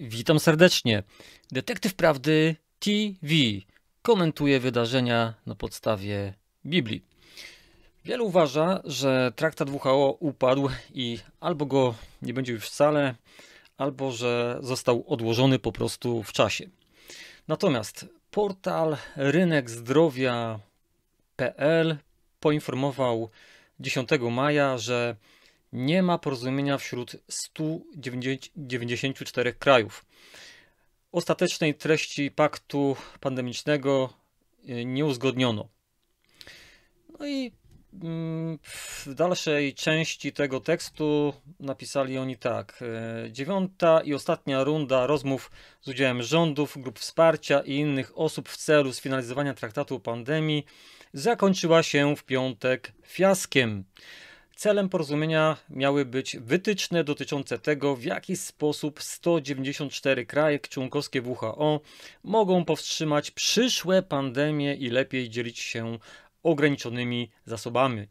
Witam serdecznie. Detektyw Prawdy TV komentuje wydarzenia na podstawie Biblii. Wielu uważa, że traktat WHO upadł i albo go nie będzie już wcale, albo że został odłożony po prostu w czasie. Natomiast portal rynek zdrowia.pl poinformował 10 maja, że nie ma porozumienia wśród 194 krajów. Ostatecznej treści paktu pandemicznego y, nie uzgodniono. No i mm, w dalszej części tego tekstu napisali oni tak. Y, dziewiąta i ostatnia runda rozmów z udziałem rządów, grup wsparcia i innych osób w celu sfinalizowania traktatu o pandemii zakończyła się w piątek fiaskiem. Celem porozumienia miały być wytyczne dotyczące tego, w jaki sposób 194 kraje członkowskie WHO mogą powstrzymać przyszłe pandemie i lepiej dzielić się ograniczonymi zasobami.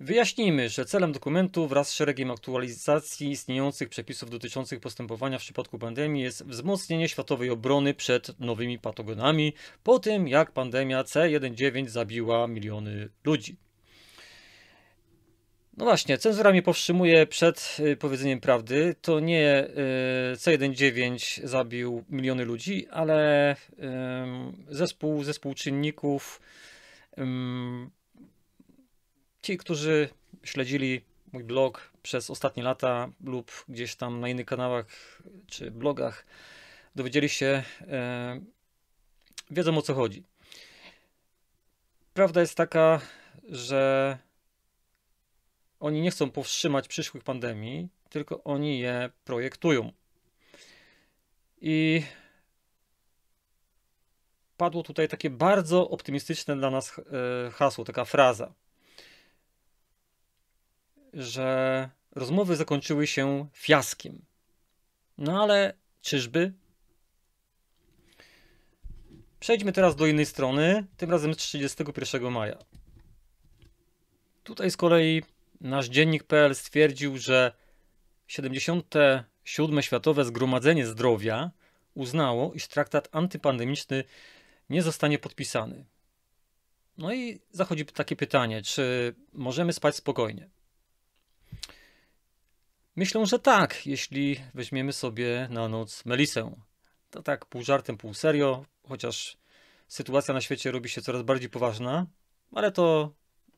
Wyjaśnijmy, że celem dokumentu wraz z szeregiem aktualizacji istniejących przepisów dotyczących postępowania w przypadku pandemii jest wzmocnienie światowej obrony przed nowymi patogenami po tym, jak pandemia C19 zabiła miliony ludzi. No właśnie, cenzura mnie powstrzymuje przed y, powiedzeniem prawdy. To nie y, C19 zabił miliony ludzi, ale zespół, zespół czynników, ci, którzy śledzili mój blog przez ostatnie lata lub gdzieś tam na innych kanałach czy blogach, dowiedzieli się, y, wiedzą o co chodzi. Prawda jest taka, że oni nie chcą powstrzymać przyszłych pandemii, tylko oni je projektują. I padło tutaj takie bardzo optymistyczne dla nas e, hasło, taka fraza, że rozmowy zakończyły się fiaskiem. No ale czyżby? Przejdźmy teraz do innej strony, tym razem z 31 maja. Tutaj z kolei nasz dziennik.pl stwierdził, że 77. Światowe Zgromadzenie Zdrowia uznało, iż traktat antypandemiczny nie zostanie podpisany. No i zachodzi takie pytanie, czy możemy spać spokojnie? Myślę, że tak, jeśli weźmiemy sobie na noc Melisę. To tak pół żartem, pół serio, chociaż sytuacja na świecie robi się coraz bardziej poważna, ale to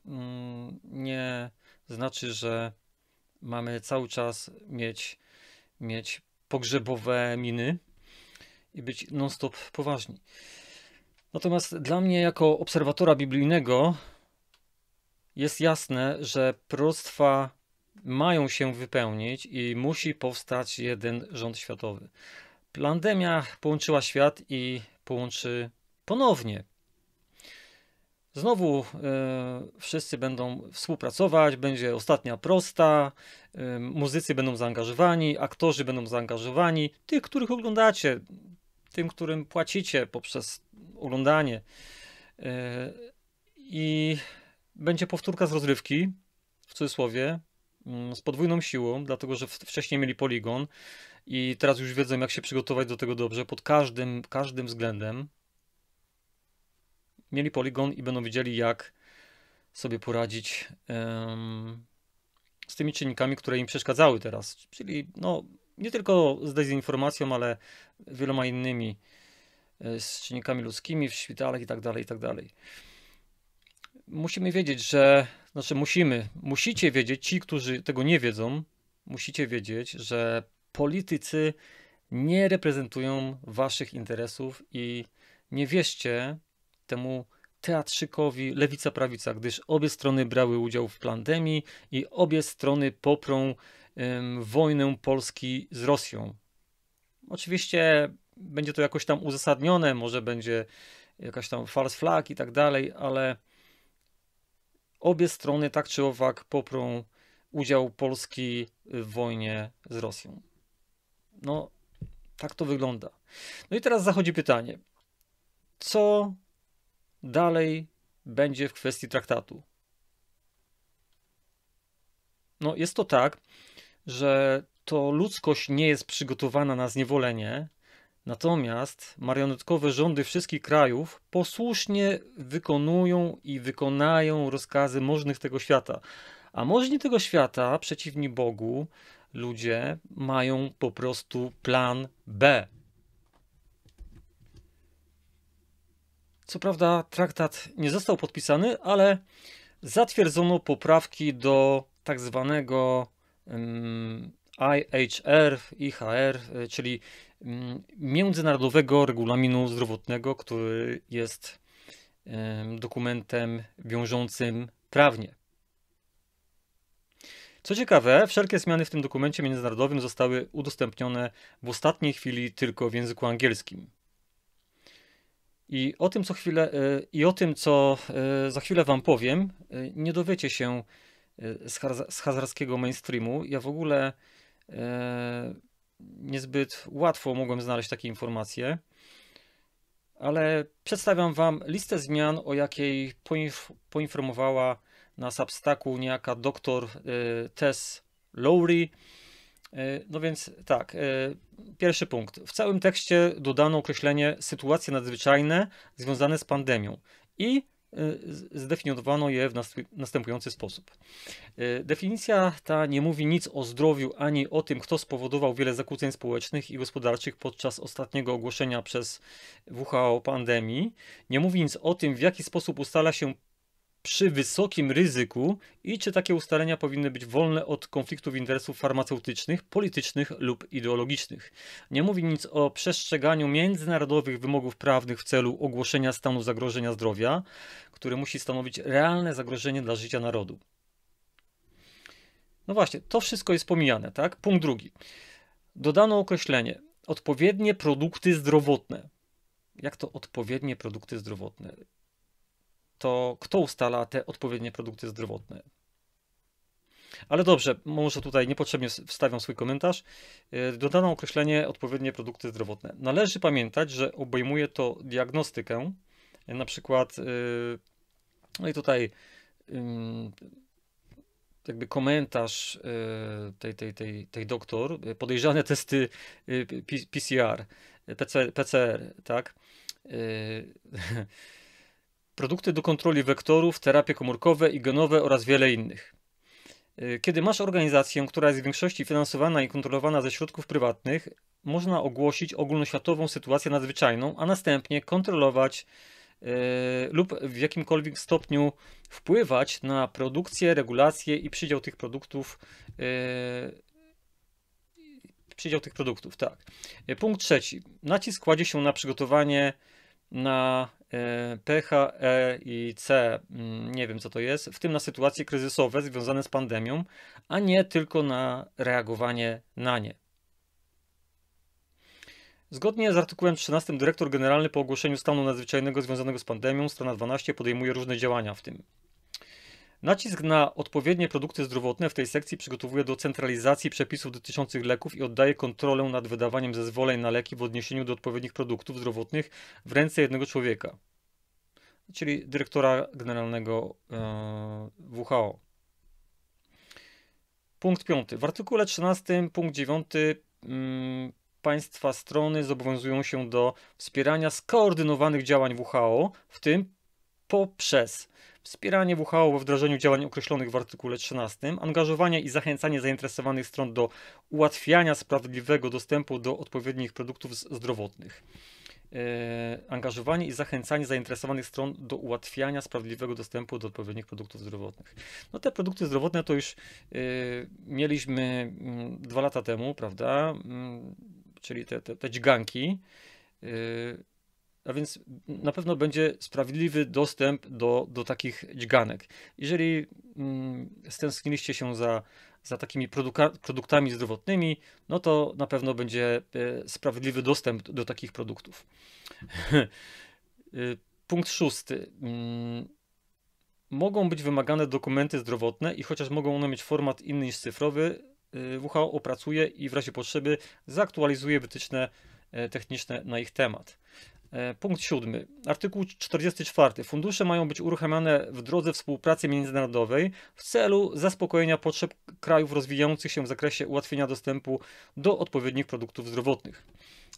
mm, nie znaczy, że mamy cały czas mieć, mieć pogrzebowe miny i być non-stop poważni. Natomiast dla mnie, jako obserwatora biblijnego, jest jasne, że proroctwa mają się wypełnić i musi powstać jeden rząd światowy. Pandemia połączyła świat i połączy ponownie Znowu y, wszyscy będą współpracować, będzie ostatnia prosta, y, muzycy będą zaangażowani, aktorzy będą zaangażowani, tych, których oglądacie, tym, którym płacicie poprzez oglądanie. Y, I będzie powtórka z rozrywki, w cudzysłowie, mm, z podwójną siłą, dlatego że wcześniej mieli poligon i teraz już wiedzą, jak się przygotować do tego dobrze pod każdym, każdym względem mieli poligon i będą wiedzieli, jak sobie poradzić um, z tymi czynnikami, które im przeszkadzały teraz. Czyli no, nie tylko z dezinformacją, ale wieloma innymi, e, z czynnikami ludzkimi w szpitalach i tak dalej, i tak dalej. Musimy wiedzieć, że, znaczy musimy, musicie wiedzieć, ci, którzy tego nie wiedzą, musicie wiedzieć, że politycy nie reprezentują waszych interesów i nie wierzcie temu teatrzykowi lewica-prawica, gdyż obie strony brały udział w pandemii i obie strony poprą um, wojnę Polski z Rosją. Oczywiście będzie to jakoś tam uzasadnione, może będzie jakaś tam false flag i tak dalej, ale obie strony tak czy owak poprą udział Polski w wojnie z Rosją. No, tak to wygląda. No i teraz zachodzi pytanie, co dalej będzie w kwestii traktatu. No, jest to tak, że to ludzkość nie jest przygotowana na zniewolenie, natomiast marionetkowe rządy wszystkich krajów posłusznie wykonują i wykonają rozkazy możnych tego świata. A możni tego świata, przeciwni Bogu, ludzie mają po prostu plan B, Co prawda traktat nie został podpisany, ale zatwierdzono poprawki do tak zwanego IHR, IHR, czyli Międzynarodowego Regulaminu Zdrowotnego, który jest dokumentem wiążącym prawnie. Co ciekawe, wszelkie zmiany w tym dokumencie międzynarodowym zostały udostępnione w ostatniej chwili tylko w języku angielskim. I o tym, co chwilę, y, i o tym, co y, za chwilę wam powiem, y, nie dowiecie się z, haz hazarskiego mainstreamu. Ja w ogóle niezbyt łatwo mogłem znaleźć takie informacje, ale przedstawiam wam listę zmian, o jakiej poinformowała na Substacku niejaka doktor Tess Lowry E, no więc tak, e, pierwszy punkt. W całym tekście dodano określenie sytuacje nadzwyczajne związane z pandemią i e, zdefiniowano je w następujący sposób. Definicja ta nie mówi nic o zdrowiu ani o tym, kto spowodował wiele zakłóceń społecznych i gospodarczych podczas ostatniego ogłoszenia przez WHO pandemii. Nie mówi nic o tym, w jaki sposób ustala się przy wysokim ryzyku i czy takie ustalenia powinny być wolne od konfliktów interesów farmaceutycznych, politycznych lub ideologicznych. Nie mówi nic o przestrzeganiu międzynarodowych wymogów prawnych w celu ogłoszenia stanu zagrożenia zdrowia, który musi stanowić realne zagrożenie dla życia narodu. No właśnie, to wszystko jest pomijane, tak? Punkt drugi. Dodano określenie odpowiednie produkty zdrowotne. Jak to odpowiednie produkty zdrowotne? to kto ustala te odpowiednie produkty zdrowotne? Ale dobrze, może tutaj niepotrzebnie wstawiam swój komentarz. E, dodano określenie odpowiednie produkty zdrowotne. Należy pamiętać, że obejmuje to diagnostykę, e, na przykład, e, no i tutaj mm, jakby komentarz tej, tej, tej, tej doktor, podejrzane testy PCR, PCR, tak? produkty do kontroli wektorów, terapie komórkowe i genowe oraz wiele innych. E, kiedy masz organizację, która jest w większości finansowana i kontrolowana ze środków prywatnych, można ogłosić ogólnoświatową sytuację nadzwyczajną, a następnie kontrolować yy, lub w jakimkolwiek stopniu wpływać na produkcję, regulację i przydział tych produktów. Yy, przydział tych produktów, tak. Punkt trzeci. Nacisk kładzie się na przygotowanie na T, e, H, E i C, mm, nie wiem co to jest, w tym na sytuacje kryzysowe związane z pandemią, a nie tylko na reagowanie na nie. Zgodnie z artykułem 13 dyrektor generalny po ogłoszeniu stanu nadzwyczajnego związanego z pandemią, strona 12, podejmuje różne działania, w tym Nacisk na odpowiednie produkty zdrowotne w tej sekcji przygotowuje do centralizacji przepisów dotyczących leków i oddaje kontrolę nad wydawaniem zezwoleń na leki w odniesieniu do odpowiednich produktów zdrowotnych w ręce jednego człowieka, czyli dyrektora generalnego e, WHO. Punkt 5. W artykule 13 punkt 9 mm, państwa strony zobowiązują się do wspierania skoordynowanych działań WHO, w tym poprzez wspieranie WHO we wdrażaniu działań określonych w artykule 13, angażowanie i zachęcanie zainteresowanych stron do ułatwiania sprawiedliwego dostępu do odpowiednich produktów zdrowotnych. E, angażowanie i zachęcanie zainteresowanych stron do ułatwiania sprawiedliwego dostępu do odpowiednich produktów zdrowotnych. No te produkty zdrowotne to już e, mieliśmy mm, dwa lata temu, prawda? Mm, czyli te, te, te dźganki. E, a więc na pewno będzie sprawiedliwy dostęp do, do takich dźganek. Jeżeli mm, stęskniliście się za, za takimi produktami zdrowotnymi, no to na pewno będzie e, sprawiedliwy dostęp do takich produktów. Y, punkt szósty. Mm, mogą być wymagane dokumenty zdrowotne i chociaż mogą one mieć format inny niż cyfrowy, y, WHO opracuje i w razie potrzeby zaktualizuje wytyczne e, techniczne na ich temat. E, punkt siódmy. Artykuł 44. Fundusze mają być uruchamiane w drodze współpracy międzynarodowej w celu zaspokojenia potrzeb krajów rozwijających się w zakresie ułatwienia dostępu do odpowiednich produktów zdrowotnych.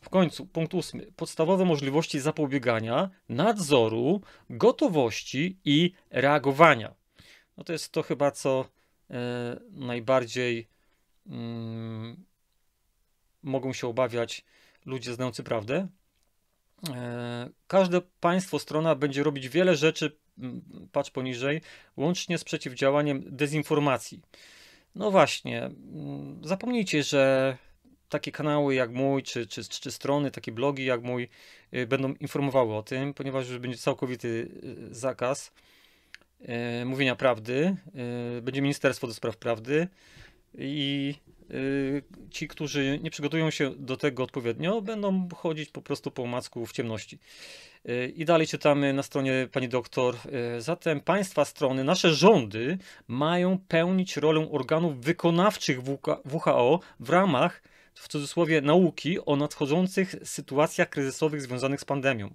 W końcu, punkt ósmy. Podstawowe możliwości zapobiegania, nadzoru, gotowości i reagowania. No to jest to chyba, co e, najbardziej mm, mogą się obawiać ludzie znający prawdę, E, każde państwo, strona będzie robić wiele rzeczy, mm, patrz poniżej, łącznie z przeciwdziałaniem dezinformacji. No właśnie, mm, zapomnijcie, że takie kanały jak mój, czy, czy, czy strony, takie blogi jak mój y, będą informowały o tym, ponieważ już będzie całkowity y, zakaz y, mówienia prawdy, będzie Ministerstwo do Spraw Prawdy i Y, ci, którzy nie przygotują się do tego odpowiednio, będą chodzić po prostu po omacku w ciemności. Y, I dalej czytamy na stronie pani doktor. Y, zatem państwa strony, nasze rządy mają pełnić rolę organów wykonawczych WHO w ramach, w cudzysłowie, nauki o nadchodzących sytuacjach kryzysowych związanych z pandemią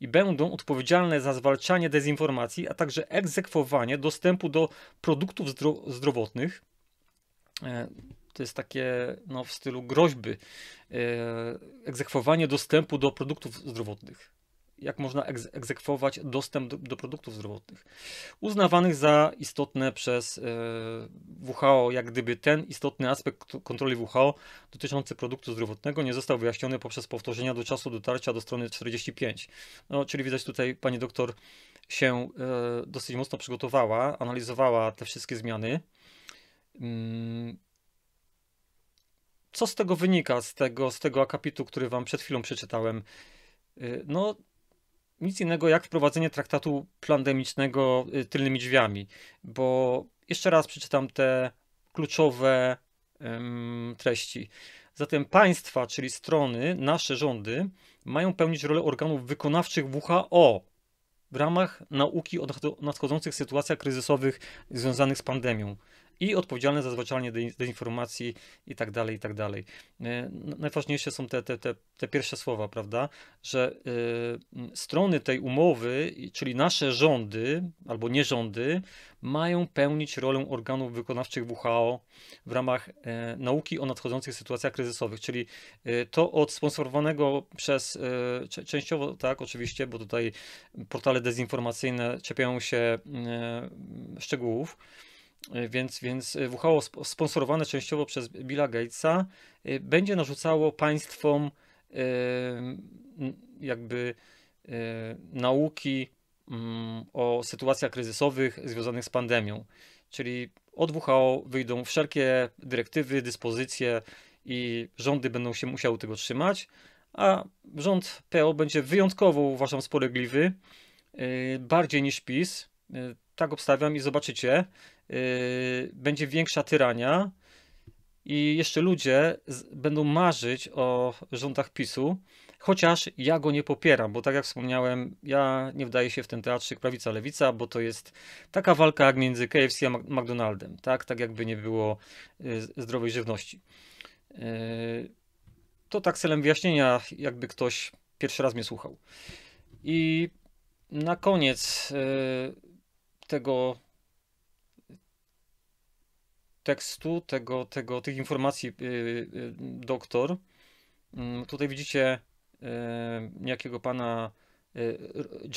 i będą odpowiedzialne za zwalczanie dezinformacji, a także egzekwowanie dostępu do produktów zdrowotnych to jest takie no, w stylu groźby, e, egzekwowanie dostępu do produktów zdrowotnych. Jak można egzekwować dostęp do, do produktów zdrowotnych, uznawanych za istotne przez e, WHO, jak gdyby ten istotny aspekt kontroli WHO dotyczący produktu zdrowotnego nie został wyjaśniony poprzez powtórzenia do czasu dotarcia do strony 45. No, czyli widać tutaj, pani doktor się e, dosyć mocno przygotowała, analizowała te wszystkie zmiany. Mm, co z tego wynika, z tego, z tego akapitu, który wam przed chwilą przeczytałem? Y, no, nic innego jak wprowadzenie traktatu pandemicznego y, tylnymi drzwiami, bo jeszcze raz przeczytam te kluczowe um, treści. Zatem państwa, czyli strony, nasze rządy, mają pełnić rolę organów wykonawczych WHO w ramach nauki o nadchodzących sytuacjach kryzysowych związanych z pandemią i odpowiedzialne za zwalczanie dezinformacji i tak dalej, i tak dalej. E, najważniejsze są te, te, te, te pierwsze słowa, prawda, że y, strony tej umowy, czyli nasze rządy albo nierządy, mają pełnić rolę organów wykonawczych WHO w ramach y, nauki o nadchodzących sytuacjach kryzysowych, czyli y, to od sponsorowanego przez, częściowo tak, oczywiście, bo tutaj portale dezinformacyjne czepiają się szczegółów, E, więc, więc e, WHO, sponsorowane częściowo przez Billa Gatesa, e, będzie narzucało państwom jakby nauki mm, o sytuacjach kryzysowych związanych z pandemią. Czyli od WHO wyjdą wszelkie dyrektywy, dyspozycje i rządy będą się musiały tego trzymać, a rząd PO będzie wyjątkowo, uważam, spolegliwy, bardziej niż PiS tak obstawiam i zobaczycie, yy, będzie większa tyrania i jeszcze ludzie z, będą marzyć o rządach PiSu, chociaż ja go nie popieram, bo tak jak wspomniałem, ja nie wdaję się w ten teatrzyk prawica-lewica, bo to jest taka walka jak między KFC a McDonaldem, tak, tak jakby nie było yy, zdrowej żywności. Yy, to tak celem wyjaśnienia, jakby ktoś pierwszy raz mnie słuchał. I na koniec yy, tego tekstu, tego, tego, tych informacji y, y, doktor. Mm, tutaj widzicie y, jakiego pana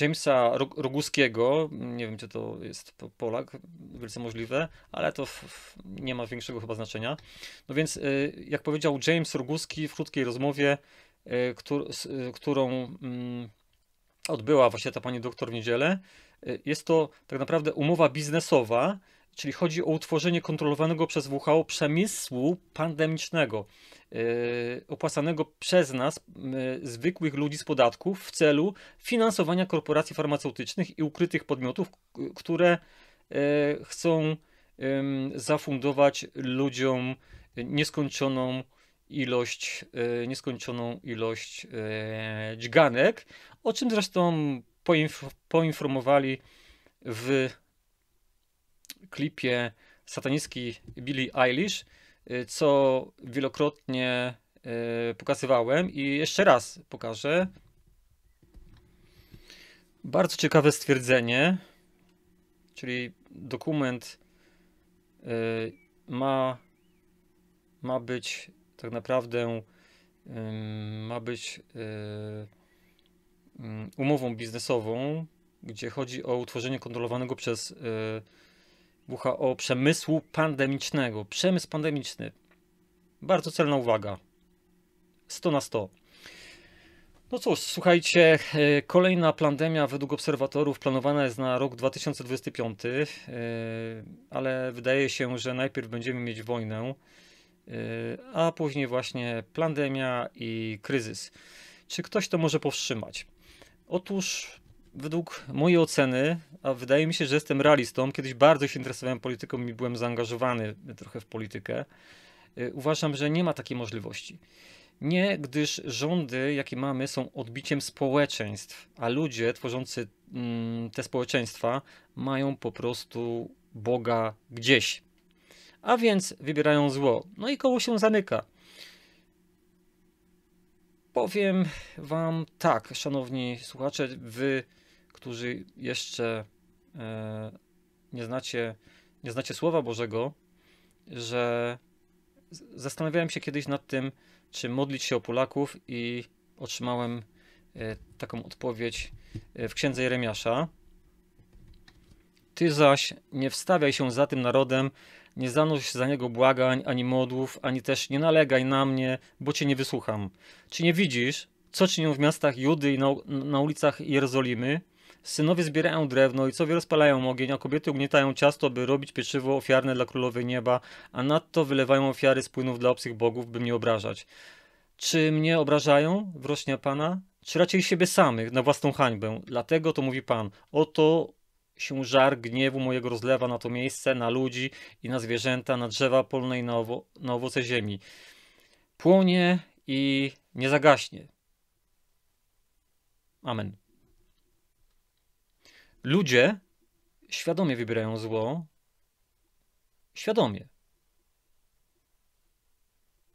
Jamesa Roguskiego, nie wiem czy to jest Polak, wielce możliwe, ale to nie ma większego chyba znaczenia. No więc, jak powiedział James Roguski w krótkiej rozmowie, którą mm, odbyła właśnie ta pani doktor w niedzielę, Y, jest to tak naprawdę umowa biznesowa, czyli chodzi o utworzenie kontrolowanego przez WHO przemysłu pandemicznego, y, opłacanego przez nas, y, zwykłych ludzi z podatków, w celu finansowania korporacji farmaceutycznych i ukrytych podmiotów, które chcą zafundować ludziom nieskończoną ilość, nieskończoną ilość dźganek, o czym zresztą poinf poinformowali w klipie satanicki Billie Eilish, y, co wielokrotnie y, pokazywałem i jeszcze raz pokażę. Bardzo ciekawe stwierdzenie, czyli dokument y, ma, ma być tak naprawdę ma być Mm, umową biznesową, gdzie chodzi o utworzenie kontrolowanego przez y, WHO przemysłu pandemicznego. Przemysł pandemiczny. Bardzo celna uwaga. 100 na 100. No cóż, słuchajcie, y, kolejna pandemia według obserwatorów planowana jest na rok 2025, y, ale wydaje się, że najpierw będziemy mieć wojnę, a później właśnie pandemia i kryzys. Czy ktoś to może powstrzymać? Otóż według mojej oceny, a wydaje mi się, że jestem realistą, kiedyś bardzo się interesowałem polityką i byłem zaangażowany trochę w politykę, y, uważam, że nie ma takiej możliwości. Nie, gdyż rządy, jakie mamy, są odbiciem społeczeństw, a ludzie tworzący mm, te społeczeństwa mają po prostu Boga gdzieś. A więc wybierają zło. No i koło się zamyka. Powiem Wam tak, szanowni słuchacze, Wy, którzy jeszcze e, nie, znacie, nie znacie Słowa Bożego, że zastanawiałem się kiedyś nad tym, czy modlić się o Polaków i otrzymałem e, taką odpowiedź e, w księdze Jeremiasza. Ty zaś nie wstawiaj się za tym narodem, nie zanuś za niego błagań, ani modłów, ani też nie nalegaj na mnie, bo cię nie wysłucham. Czy nie widzisz, co czynią w miastach Judy i na, na ulicach Jerozolimy? Synowie zbierają drewno i co wie rozpalają ogień, a kobiety ugniatają ciasto, by robić pieczywo ofiarne dla królowej nieba, a nadto wylewają ofiary z płynów dla obcych bogów, by mnie obrażać. Czy mnie obrażają, wrośnia Pana? Czy raczej siebie samych, na własną hańbę? Dlatego to mówi Pan. Oto się żar gniewu mojego rozlewa na to miejsce, na ludzi i na zwierzęta, na drzewa polne i na, owo na owoce ziemi. Płonie i nie zagaśnie. Amen. Ludzie świadomie wybierają zło. Świadomie.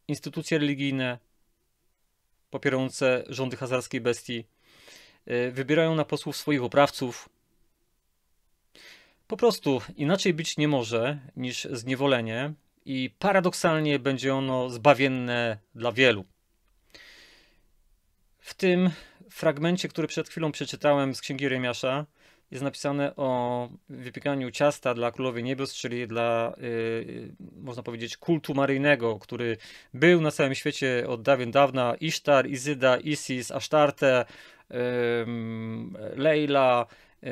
Instytucje religijne popierające rządy hazarskiej bestii e, wybierają na posłów swoich oprawców, po prostu inaczej być nie może niż zniewolenie, i paradoksalnie będzie ono zbawienne dla wielu. W tym fragmencie, który przed chwilą przeczytałem z księgi Remiasza, jest napisane o wypiekaniu ciasta dla królowej niebios, czyli dla, yy, można powiedzieć, kultu maryjnego, który był na całym świecie od dawien dawna. Isztar, Izyda, Isis, Asztarte, yy, Leila, Y,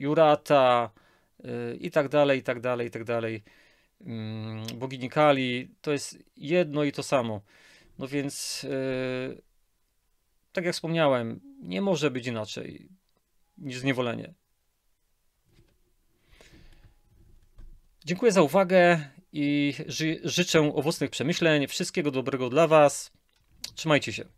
Jurata y, i tak dalej, i tak dalej, i tak dalej. Mm, bogini Kali, to jest jedno i to samo. No więc, y, tak jak wspomniałem, nie może być inaczej niż zniewolenie. Dziękuję za uwagę i ży życzę owocnych przemyśleń. Wszystkiego dobrego dla Was. Trzymajcie się.